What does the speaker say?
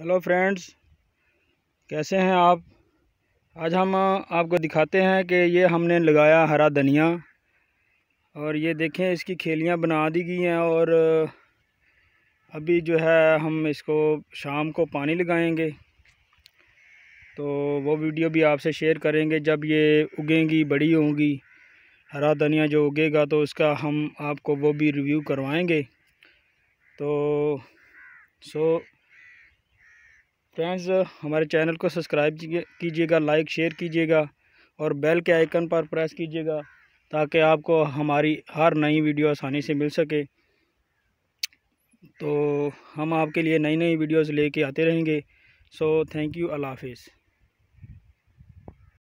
hello friends कैसे हैं आप आज हम आपको दिखाते हैं कि ये हमने लगाया हरा धनिया और ये देखें इसकी खेलियां बना दी गई हैं और अभी जो है हम इसको शाम को पानी लगाएंगे तो वो वीडियो भी आपसे शेयर करेंगे जब ये उगेंगी बड़ी होंगी हरा धनिया जो उगेगा तो उसका हम आपको वो भी रिव्यू करवाएंगे तो सो फ्रेंड्स हमारे चैनल को सब्सक्राइब कीजिएगा लाइक शेयर कीजिएगा और बेल के आइकन पर प्रेस कीजिएगा ताकि आपको हमारी हर नई वीडियो आसानी से मिल सके तो हम आपके लिए नई नई वीडियोस लेके आते रहेंगे सो थैंक यू अल्लाह हाफिज़